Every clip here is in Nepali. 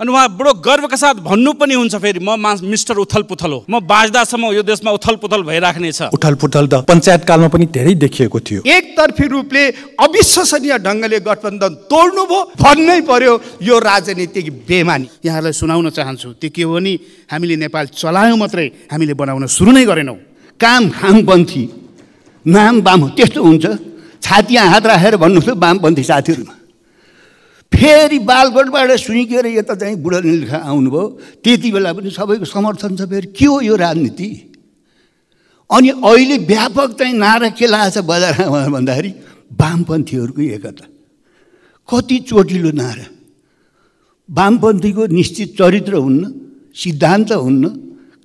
अनि उहाँ बडो गर्वका साथ भन्नु पनि हुन्छ फेरि म मा मिस्टर उथल पुथल हो म बाँच्दासम्म यो देशमा उथल पुथल भइराख्नेछ उथल पुथल त कालमा पनि धेरै देखिएको थियो एकतर्फी रूपले अविश्वसनीय ढङ्गले गठबन्धन तोड्नु तोड्नुभयो भन्नै पर्यो यो राजनीतिक बेमानी यहाँलाई सुनाउन चाहन्छु त्यो के हो नि हामीले नेपाल चलायौँ मात्रै हामीले बनाउन सुरु नै गरेनौँ काम खामपन्थी नाम बाम त्यस्तो हुन्छ छाती हात राखेर भन्नुहोस् बामपन्थी साथीहरूमा फेरि बालकोटबाट सुइकेर यता चाहिँ बुढोनिलखा आउनुभयो त्यति बेला पनि सबैको समर्थन छ फेरि के हो यो राजनीति अनि अहिले व्यापक चाहिँ नारा के लाग्छ बजारमा भन्दाखेरि वामपन्थीहरूको एकता कति चोटिलो नारा वामपन्थीको निश्चित चरित्र हुन्न सिद्धान्त हुन्न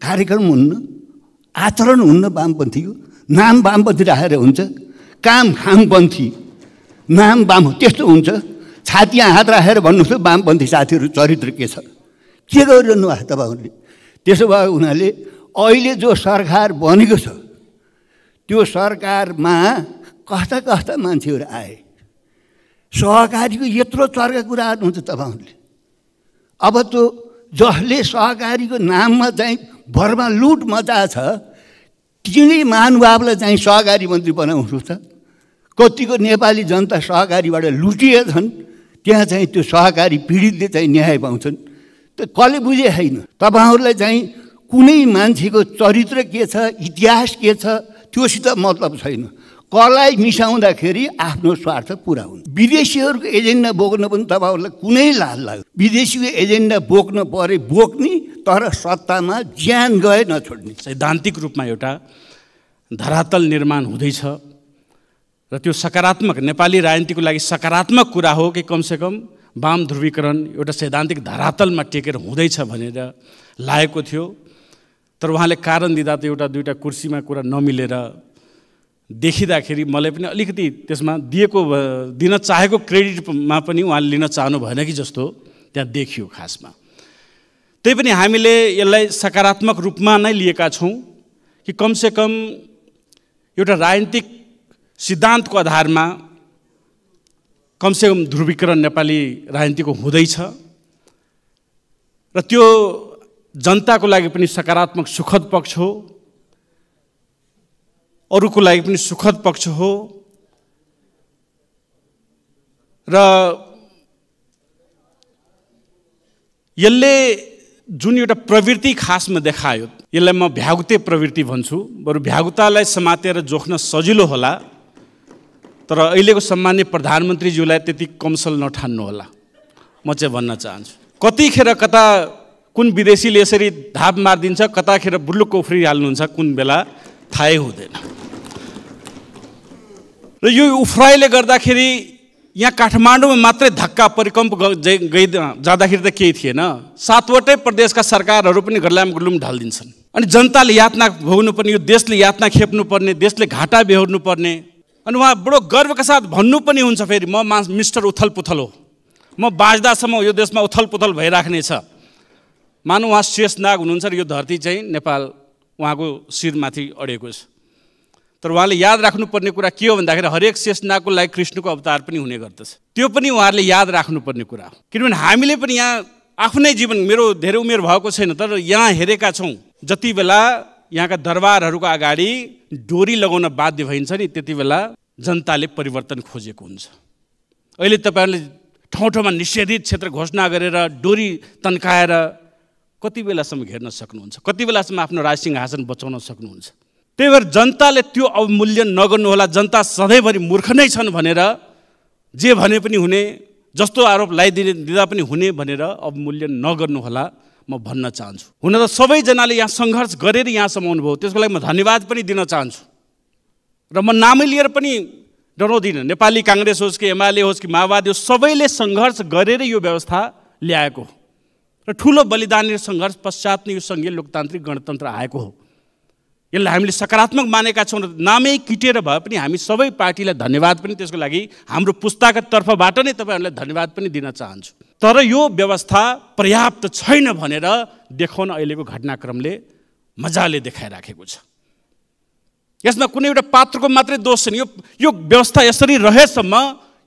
कार्यक्रम हुन्न आचरण हुन्न वामपन्थीको नाम वामपन्थी राखेर हुन्छ काम खामपन्थी नाम वाम त्यस्तो हुन्छ छातीमा हात राखेर भन्नुहोस् वामपन्थी साथीहरू चरित्र के छ के गरिरहनु भएको तपाईँहरूले त्यसो भए उनीहरूले अहिले जो सरकार बनेको छ त्यो सरकारमा कस्ता कस्ता मान्छेहरू आए सहकारीको यत्रो चर्का कुरा हुन्छ तपाईँहरूले अब त्यो जसले सहकारीको नाममा चाहिँ भरमा लुट मजा छ तिनै महानुभावलाई चाहिँ सहकारी मन्त्री बनाउनु त कतिको नेपाली जनता सहकारीबाट छन् त्यहाँ चाहिँ त्यो सहकारी पीडितले चाहिँ न्याय पाउँछन् त कसले बुझे होइन तपाईँहरूलाई चाहिँ कुनै मान्छेको चरित्र के छ इतिहास के छ त्योसित मतलब छैन कलाई मिसाउँदाखेरि आफ्नो स्वार्थ पुरा हुन्छ विदेशीहरूको एजेन्डा बोक्न पनि तपाईँहरूलाई कुनै लाज लाग्यो विदेशीको एजेन्डा बोक्न परे बोक्ने तर सत्तामा ज्यान गए नछोड्ने सैद्धान्तिक रूपमा एउटा धरातल निर्माण हुँदैछ र त्यो सकारात्मक नेपाली राजनीतिको लागि सकारात्मक कुरा हो कि कमसेकम वाम ध्रुवीकरण एउटा सैद्धान्तिक धरातलमा टेकेर हुँदैछ भनेर लागेको थियो तर उहाँले कारण दिँदा त एउटा दुइटा कुर्सीमा कुरा नमिलेर देखिँदाखेरि मलाई पनि अलिकति त्यसमा दिएको दिन चाहेको क्रेडिटमा पनि उहाँले लिन चाहनु भएन कि जस्तो त्यहाँ देखियो खासमा त्यही पनि हामीले यसलाई सकारात्मक रूपमा नै लिएका छौँ कि कमसेकम एउटा राजनीतिक सिद्धान्तको आधारमा कमसेकम ध्रुवीकरण नेपाली राजनीतिको हुँदैछ र त्यो जनताको लागि पनि सकारात्मक सुखद पक्ष हो अरूको लागि पनि सुखद पक्ष हो र यसले जुन एउटा प्रवृत्ति खासमा देखायो यसलाई म भ्यागुते प्रवृत्ति भन्छु बरु भ्यागुतालाई समातेर जोख्न सजिलो होला तर अहिलेको सम्मान्य प्रधानमन्त्रीज्यूलाई त्यति कमसल नठान्नु होला म चाहिँ भन्न चाहन्छु कतिखेर कता कुन विदेशीले यसरी धाप मारिदिन्छ कताखेर बुल्लुक उफ्रिहाल्नुहुन्छ कुन बेला थाहै हुँदैन र यो उफ्राइले गर्दाखेरि यहाँ काठमाडौँमा मात्रै धक्का परिकम्प गइ जाँदाखेरि त केही थिएन सातवटै प्रदेशका सरकारहरू पनि घरलाम गुर्लुम ढालिदिन्छन् अनि जनताले यातना भोग्नुपर्ने यो देशले यातना खेप्नुपर्ने देशले घाटा बेहोर्नु पर्ने अनि उहाँ बडो गर्वका साथ भन्नु पनि हुन्छ फेरि म मा मिस्टर उथल पुथल हो म बाँच्दासम्म यो देशमा उथल पुथल भइराख्नेछ मान उहाँ शेष नाग हुनुहुन्छ र यो धरती चाहिँ नेपाल उहाँको शिरमाथि अडेको छ तर उहाँले याद राख्नुपर्ने कुरा के हो भन्दाखेरि हरेक शेषनागको लागि कृष्णको अवतार पनि हुने गर्दछ त्यो पनि उहाँहरूले याद राख्नुपर्ने कुरा हो किनभने हामीले पनि यहाँ आफ्नै जीवन मेरो धेरै उमेर भएको छैन तर यहाँ हेरेका छौँ जति बेला यहाँका दरबारहरूको अगाडि डोरी लगाउन बाध्य भइन्छ नि त्यति बेला जनताले परिवर्तन खोजेको हुन्छ अहिले तपाईँहरूले ठाउँ ठाउँमा निषेधित क्षेत्र घोषणा गरेर डोरी तन्काएर कति बेलासम्म घेर्न सक्नुहुन्छ कति बेलासम्म आफ्नो राजसिंहासन हासन बचाउन सक्नुहुन्छ त्यही भएर जनताले त्यो अवमूल्यन नगर्नुहोला जनता सधैँभरि मूर्ख नै छन् भनेर जे भने पनि हुने जस्तो आरोप लगाइदिने दिँदा पनि हुने भनेर अवमूल्यन नगर्नुहोला म भन्न चाहन्छु हुन त सबैजनाले यहाँ सङ्घर्ष गरेर यहाँसम्म आउनुभयो त्यसको लागि म धन्यवाद पनि दिन चाहन्छु र म नामै लिएर पनि डराउँदिनँ नेपाली काङ्ग्रेस होस् कि एमाले होस् कि माओवादी होस् सबैले सङ्घर्ष गरेर यो व्यवस्था ल्याएको हो र ठुलो बलिदान र सङ्घर्ष पश्चात नै यो सङ्घीय लोकतान्त्रिक गणतन्त्र आएको हो यसलाई हामीले सकारात्मक मानेका छौँ र नामै किटेर भए पनि हामी सबै पार्टीलाई धन्यवाद पनि त्यसको लागि हाम्रो पुस्ताको तर्फबाट नै तपाईँहरूलाई धन्यवाद पनि दिन चाहन्छु तर यो व्यवस्था पर्याप्त छैन भनेर देखाउन अहिलेको घटनाक्रमले मजाले देखाइराखेको छ यसमा कुनै एउटा पात्रको मात्रै दोष छैन यो यो व्यवस्था यसरी रहेसम्म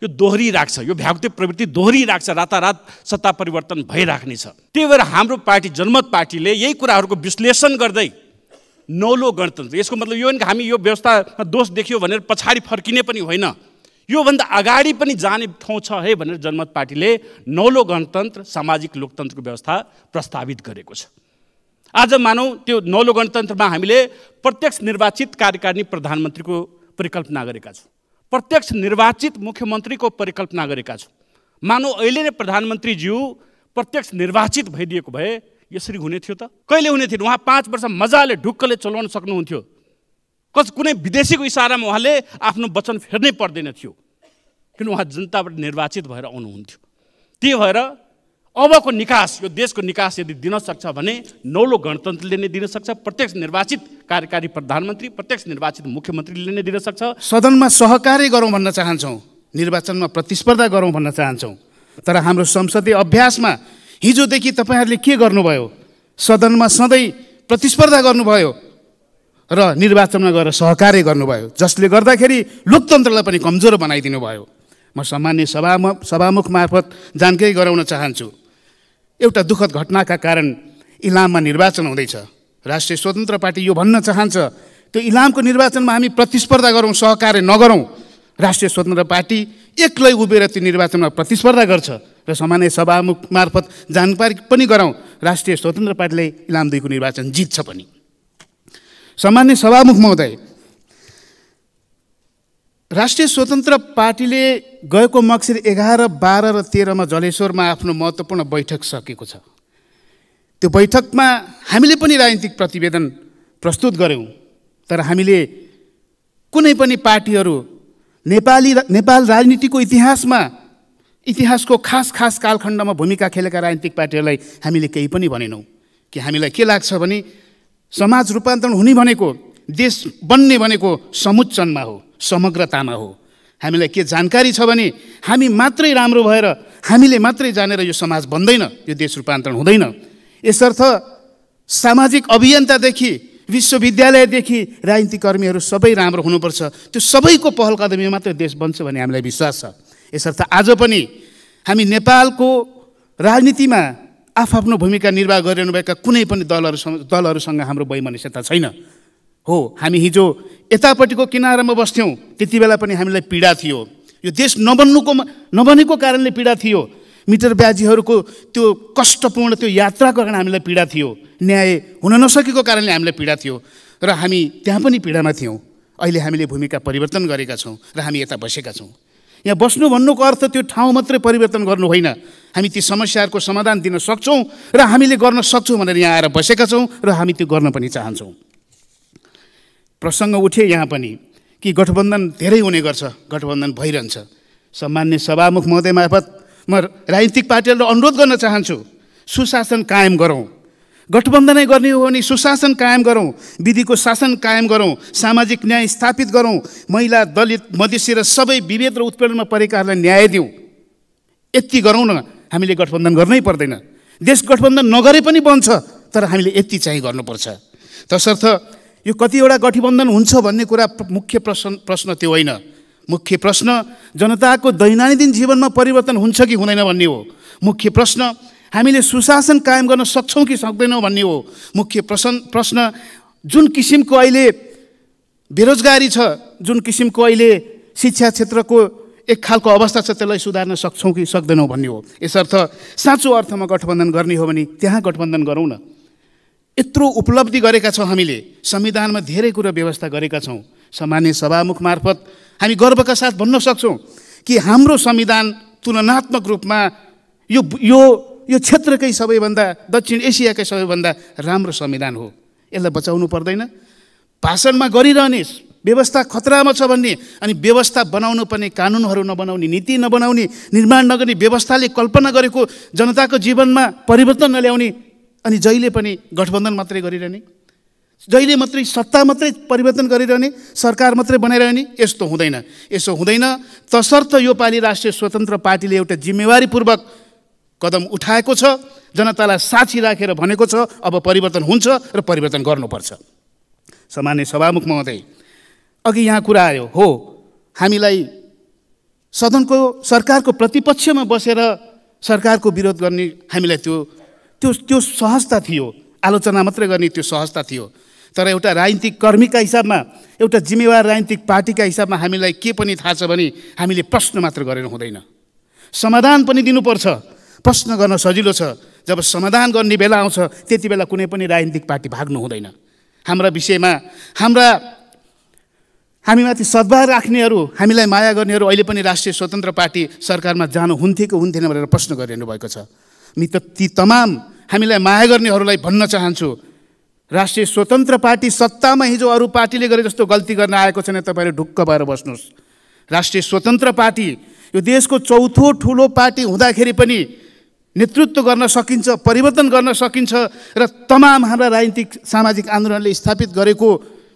यो दोहोरिराख्छ यो भ्याक्ति प्रवृत्ति दोहोरिराख्छ रातारात सत्ता परिवर्तन भइराख्ने छ त्यही भएर हाम्रो पार्टी जनमत पार्टीले यही कुराहरूको विश्लेषण गर्दै नौलो गणतन्त्र यसको मतलब यो होइन हामी यो व्यवस्थामा दोष देखियो भनेर पछाडि फर्किने पनि होइन योभन्दा अगाडि पनि जाने ठाउँ छ है भनेर जनमत पार्टीले नौलो गणतन्त्र सामाजिक लोकतन्त्रको व्यवस्था प्रस्तावित गरेको छ आज मानौँ त्यो नौलो गणतन्त्रमा हामीले प्रत्यक्ष निर्वाचित कार्यकारिणी प्रधानमन्त्रीको परिकल्पना गरेका छौँ प्रत्यक्ष निर्वाचित मुख्यमन्त्रीको परिकल्पना गरेका छौँ मानौँ अहिले नै प्रधानमन्त्रीज्यू प्रत्यक्ष निर्वाचित भइदिएको भए यसरी हुने थियो त कहिले हुने थिएन उहाँ पाँच वर्ष मजाले ढुक्कले चलाउन सक्नुहुन्थ्यो कस कुनै विदेशीको इसारामा उहाँले आफ्नो वचन फेर्नै पर्दैन थियो किन उहाँ जनताबाट निर्वाचित भएर आउनुहुन्थ्यो त्यही भएर अबको निकास यो देशको निकास यदि दिन सक्छ भने नौलो गणतन्त्रले नै दिन सक्छ प्रत्यक्ष निर्वाचित कार्यकारी प्रधानमन्त्री प्रत्यक्ष निर्वाचित मुख्यमन्त्रीले नै दिन सक्छ सदनमा सहकार्य गरौँ भन्न चाहन्छौँ निर्वाचनमा प्रतिस्पर्धा गरौँ भन्न चाहन्छौँ तर हाम्रो संसदीय अभ्यासमा हिजोदेखि तपाईँहरूले के गर्नुभयो सदनमा सधैँ प्रतिस्पर्धा गर्नुभयो र निर्वाचनमा गएर सहकार्य गर्नुभयो जसले गर्दाखेरि लोकतन्त्रलाई पनि कमजोर बनाइदिनु भयो म सामान्य सभामा सभामुख मार्फत जानकारी गराउन चाहन्छु एउटा दुःखद घटनाका कारण इलाममा निर्वाचन हुँदैछ राष्ट्रिय स्वतन्त्र पार्टी यो भन्न चाहन्छ त्यो इलामको निर्वाचनमा हामी प्रतिस्पर्धा गरौँ सहकार्य नगरौँ राष्ट्रिय स्वतन्त्र पार्टी एक्लै उभिएर त्यो निर्वाचनमा प्रतिस्पर्धा गर्छ र सामान्य सभामुख मार्फत जानकारी पनि गराउँ राष्ट्रिय स्वतन्त्र पार्टीले इलाम दुईको निर्वाचन जित्छ पनि सामान्य सभामुख महोदय राष्ट्रिय स्वतन्त्र पार्टीले गएको मक्सिर एघार बाह्र र तेह्रमा जलेश्वरमा आफ्नो महत्त्वपूर्ण बैठक सकेको छ त्यो बैठकमा हामीले पनि राजनीतिक प्रतिवेदन प्रस्तुत गऱ्यौँ तर हामीले कुनै पनि पार्टीहरू नेपाली नेपाल राजनीतिको इतिहासमा इतिहासको खास खास कालखण्डमा भूमिका खेलेका राजनीतिक पार्टीहरूलाई हामीले केही पनि भनेनौँ कि हामीलाई के लाग्छ भने समाज रूपान्तरण हुने भनेको देश बन्ने भनेको समुच्चनमा हो समग्रतामा हो हामीलाई के जानकारी छ भने हामी मात्रै राम्रो भएर हामीले मात्रै जानेर यो समाज बन्दैन यो देश रूपान्तरण हुँदैन यसर्थ सामाजिक अभियन्तादेखि विश्वविद्यालयदेखि राजनीति कर्मीहरू सबै राम्रो हुनुपर्छ त्यो सबैको पहल कदमी मात्र देश बन्छ भन्ने हामीलाई विश्वास छ यसर्थ आज पनि हामी नेपालको राजनीतिमा आफआफ्नो भूमिका निर्वाह गरिरहनुभएका कुनै पनि दलहरूसँग दलहरूसँग हाम्रो वैमनस्यता छैन हो हामी हिजो यतापट्टिको किनारामा बस्थ्यौँ त्यति बेला पनि हामीलाई पीडा थियो यो देश नबन्नुको नबनेको कारणले पीडा थियो मिटर ब्याजीहरूको त्यो कष्टपूर्ण त्यो यात्राको कारण हामीलाई पीडा थियो न्याय हुन नसकेको कारणले हामीलाई पीडा थियो र हामी त्यहाँ पनि पीडामा थियौँ अहिले हामीले भूमिका परिवर्तन गरेका छौँ र हामी यता बसेका छौँ यहाँ बस्नु भन्नुको अर्थ त्यो ठाउँ मात्रै परिवर्तन गर्नु होइन हामी ती समस्याहरूको समाधान दिन सक्छौँ र हामीले गर्न सक्छौँ भनेर यहाँ आएर बसेका छौँ र हामी त्यो गर्न पनि चाहन्छौँ प्रसङ्ग उठे यहाँ पनि कि गठबन्धन धेरै हुने गर्छ गठबन्धन भइरहन्छ सामान्य सभामुख महोदय मार्फत म राजनीतिक पार्टीहरूलाई अनुरोध गर्न चाहन्छु सुशासन कायम गरौँ गठबन्धनै गर्ने हो भने सुशासन कायम गरौँ विधिको शासन कायम गरौँ सामाजिक न्याय स्थापित गरौँ महिला दलित मधेसी र सबै विभेद र उत्पीडनमा परेकाहरूलाई न्याय दिउँ यति गरौँ न हामीले गठबन्धन गर्नै पर्दैन देश गठबन्धन नगरे पनि बन्छ तर हामीले यति चाहिँ गर्नुपर्छ तसर्थ यो कतिवटा गठबन्धन हुन्छ भन्ने कुरा मुख्य प्रश्न प्रश्न त्यो होइन मुख्य प्रश्न जनताको दैनन्दिन जीवनमा परिवर्तन हुन्छ कि हुँदैन भन्ने हो मुख्य प्रश्न हामीले सुशासन कायम गर्न सक्छौँ कि सक्दैनौँ भन्ने हो मुख्य प्रश्न प्रश्न जुन किसिमको अहिले बेरोजगारी छ जुन किसिमको अहिले शिक्षा क्षेत्रको एक खालको अवस्था छ त्यसलाई सुधार्न सक्छौँ कि सक्दैनौँ भन्ने हो यसर्थ साँचो अर्थमा गठबन्धन गर्ने हो भने त्यहाँ गठबन्धन गरौँ न यत्रो उपलब्धि गरेका छौँ हामीले संविधानमा धेरै कुरो व्यवस्था गरेका छौँ सामान्य सभामुख मार्फत हामी गर्वका साथ भन्न सक्छौँ कि हाम्रो संविधान तुलनात्मक रूपमा यो यो यो क्षेत्रकै सबैभन्दा दक्षिण एसियाकै सबैभन्दा राम्रो संविधान हो यसलाई बचाउनु पर्दैन भाषणमा गरिरहने व्यवस्था खतरामा छ भन्ने अनि व्यवस्था बनाउनु पर्ने कानुनहरू नबनाउने नीति नबनाउने निर्माण नगर्ने व्यवस्थाले कल्पना गरेको जनताको जीवनमा परिवर्तन नल्याउने अनि जहिले पनि गठबन्धन मात्रै गरिरहने जहिले मात्रै सत्ता मात्रै परिवर्तन गरिरहने सरकार मात्रै बनाइरहने यस्तो हुँदैन यसो हुँदैन तसर्थ योपालि राष्ट्रिय स्वतन्त्र पार्टीले एउटा जिम्मेवारीपूर्वक कदम उठाएको छ जनतालाई साक्षी राखेर भनेको छ अब परिवर्तन हुन्छ र परिवर्तन गर्नुपर्छ सामान्य सभामुख महोदय अघि यहाँ कुरा आयो हो हामीलाई सदनको सरकारको प्रतिपक्षमा बसेर सरकारको विरोध गर्ने हामीलाई त्यो त्यो त्यो सहजता थियो आलोचना मात्रै गर्ने त्यो सहजता थियो तर एउटा राजनीतिक कर्मीका हिसाबमा एउटा जिम्मेवार राजनीतिक पार्टीका हिसाबमा हामीलाई के पनि थाहा छ भने हामीले प्रश्न मात्र गरेर हुँदैन समाधान पनि दिनुपर्छ प्रश्न गर्न सजिलो छ जब समाधान गर्ने बेला आउँछ त्यति बेला कुनै पनि राजनीतिक पार्टी भाग्नु हुँदैन हाम्रा विषयमा हाम्रा हामीमाथि सद्भाव राख्नेहरू हामीलाई माया गर्नेहरू अहिले पनि राष्ट्रिय स्वतन्त्र पार्टी सरकारमा जानु हुन्थ्यो कि हुन्थेन भनेर प्रश्न गरिरहनु भएको छ नि त ती तमाम हामीलाई माया गर्नेहरूलाई भन्न चाहन्छु राष्ट्रिय स्वतन्त्र पार्टी सत्तामा हिजो अरू पार्टीले गरे जस्तो गल्ती गर्न आएको छैन तपाईँले ढुक्क भएर बस्नुहोस् राष्ट्रिय स्वतन्त्र पार्टी यो देशको चौथो ठुलो पार्टी हुँदाखेरि पनि नेतृत्व गर्न सकिन्छ परिवर्तन गर्न सकिन्छ र तमाम हाम्रा राजनीतिक सामाजिक आन्दोलनले स्थापित गरेको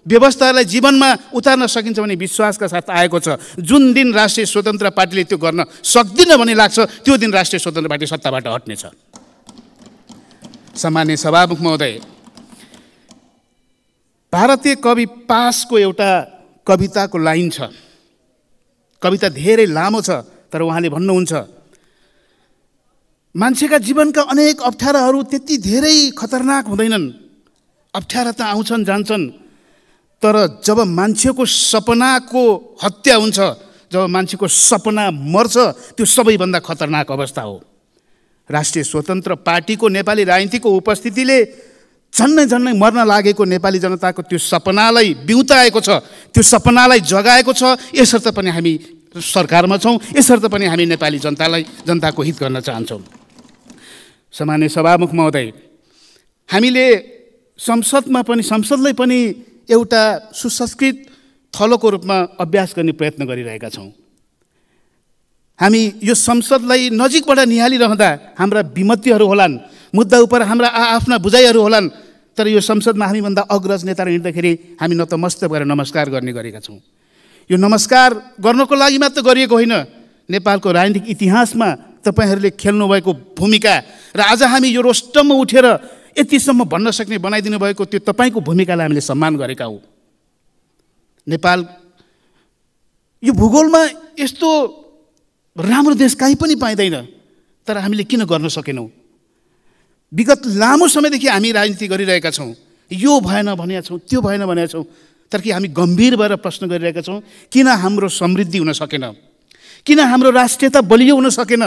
व्यवस्थालाई जीवनमा उतार्न सकिन्छ भन्ने विश्वासका साथ आएको छ जुन दिन राष्ट्रिय स्वतन्त्र पार्टीले त्यो गर्न सक्दिनँ भन्ने लाग्छ त्यो दिन राष्ट्रिय स्वतन्त्र पार्टी सत्ताबाट हट्नेछ सामान्य सभामुख महोदय भारतीय कवि पासको एउटा कविताको लाइन छ कविता धेरै लामो छ तर उहाँले भन्नुहुन्छ मान्छेका जीवनका अनेक अप्ठ्याराहरू त्यति धेरै खतरनाक हुँदैनन् अप्ठ्यारा त आउँछन् जान्छन् तर जब मान्छेको सपनाको हत्या हुन्छ जब मान्छेको सपना मर्छ त्यो सबैभन्दा खतरनाक अवस्था हो राष्ट्रिय स्वतन्त्र पार्टीको नेपाली राजनीतिको उपस्थितिले झन्नै झन्नै मर्न लागेको नेपाली जनताको त्यो सपनालाई बिउताएको छ त्यो सपनालाई जगाएको छ यसर्थ पनि हामी सरकारमा छौँ यसर्थ पनि हामी नेपाली जनतालाई जनताको हित गर्न चाहन्छौँ सामान्य सभामुख महोदय हामीले संसदमा पनि संसदलाई पनि एउटा सुसंस्कृत थलोको रूपमा अभ्यास गर्ने प्रयत्न गरिरहेका छौँ हामी यो संसदलाई नजिकबाट निहालिरहँदा हाम्रा विमतिहरू होलान् मुद्दा उप हाम्रा आफ्ना बुझाइहरू होलान् तर यो संसदमा हामीभन्दा अग्रज नेताहरू हिँड्दाखेरि हामी नतमस्त गरेर नमस्कार गर्ने गरेका छौँ यो नमस्कार गर्नको लागि मात्र गरिएको होइन नेपालको राजनीतिक इतिहासमा तपाईँहरूले खेल्नुभएको भूमिका र आज हामी यो रोस्टममा उठेर यतिसम्म भन्न सक्ने बनाइदिनु भएको त्यो तपाईँको भूमिकालाई हामीले सम्मान गरेका हो नेपाल यो भूगोलमा यस्तो राम्रो देश काहीँ पनि पाइँदैन तर हामीले किन गर्न सकेनौँ विगत लामो समयदेखि हामी राजनीति गरिरहेका छौँ यो भएन भनेका छौँ त्यो भएन भनेका छौँ तर कि हामी गम्भीर भएर प्रश्न गरिरहेका छौँ किन हाम्रो समृद्धि हुन सकेन किन हाम्रो राष्ट्रियता बलियो हुन सकेन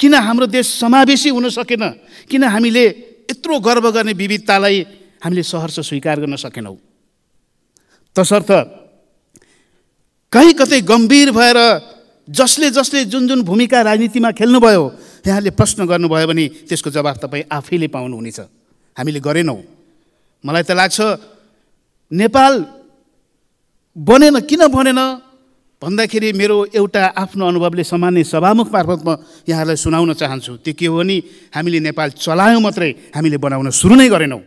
किन हाम्रो देश समावेशी हुन सकेन किन हामीले यत्रो गर्व गर्ने विविधतालाई हामीले सहर्ष स्वीकार गर्न सकेनौँ तसर्थ कहीँ कतै गम्भीर भएर जसले जसले जुन जुन भूमिका राजनीतिमा खेल्नुभयो त्यहाँले प्रश्न गर्नुभयो भने त्यसको जवाब तपाईँ आफैले पाउनुहुनेछ हामीले गरेनौँ मलाई त लाग्छ नेपाल बनेन किन बनेन भन्दाखेरि मेरो एउटा आफ्नो अनुभवले सामान्य सभामुख मार्फत म यहाँहरूलाई सुनाउन चाहन्छु त्यो के हो भने हामीले नेपाल चलायौँ मात्रै हामीले बनाउन सुरु नै गरेनौँ